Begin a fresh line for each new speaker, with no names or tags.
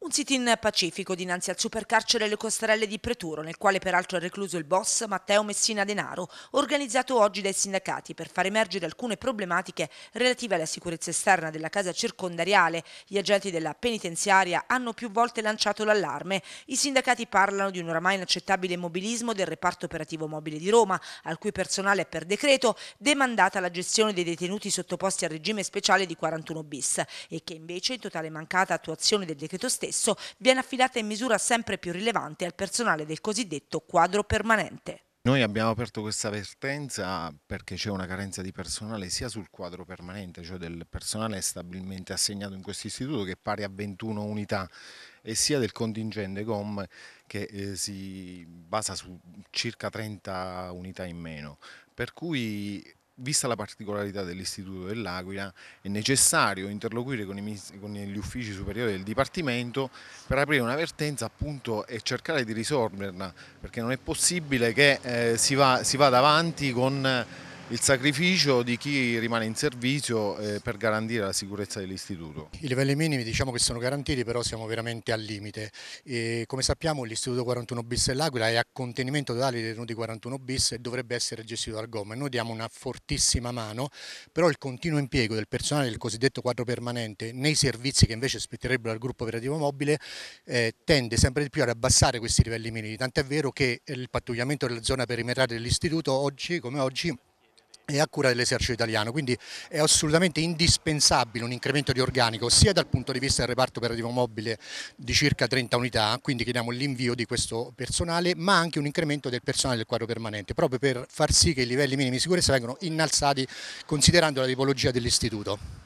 Un sit-in pacifico dinanzi al supercarcere Le Costarelle di Preturo, nel quale peraltro è recluso il boss Matteo Messina Denaro, organizzato oggi dai sindacati per far emergere alcune problematiche relative alla sicurezza esterna della casa circondariale. Gli agenti della penitenziaria hanno più volte lanciato l'allarme. I sindacati parlano di un oramai inaccettabile mobilismo del reparto operativo mobile di Roma, al cui personale è per decreto demandata la gestione dei detenuti sottoposti al regime speciale di 41 bis e che invece in totale mancata attuazione del decreto stesso stesso viene affidata in misura sempre più rilevante al personale del cosiddetto quadro permanente.
Noi abbiamo aperto questa vertenza perché c'è una carenza di personale sia sul quadro permanente, cioè del personale stabilmente assegnato in questo istituto che è pari a 21 unità e sia del contingente GOM che eh, si basa su circa 30 unità in meno. Per cui vista la particolarità dell'Istituto dell'Aquila, è necessario interloquire con, i, con, gli uffici superiori del Dipartimento per aprire una vertenza appunto, e cercare di risolverla, perché non è possibile che eh, si, va, si vada avanti con il sacrificio di chi rimane in servizio eh, per garantire la sicurezza dell'istituto. I livelli minimi diciamo che sono garantiti però
siamo veramente al limite. E come sappiamo l'istituto 41 bis dell'Aquila è a contenimento totale dei tenuti 41 bis e dovrebbe essere gestito dal GOM. Noi diamo una fortissima mano però il continuo impiego del personale del cosiddetto quadro permanente nei servizi che invece spetterebbero al gruppo operativo mobile eh, tende sempre di più ad abbassare questi livelli minimi. Tant'è vero che il pattugliamento della zona perimetrale dell'istituto oggi come oggi e a cura dell'esercito italiano, quindi è assolutamente indispensabile un incremento di organico sia dal punto di vista del reparto operativo mobile di circa 30 unità, quindi chiediamo l'invio di questo personale, ma anche un incremento del personale del quadro permanente, proprio per far sì che i livelli minimi di sicurezza vengano innalzati considerando la tipologia dell'istituto.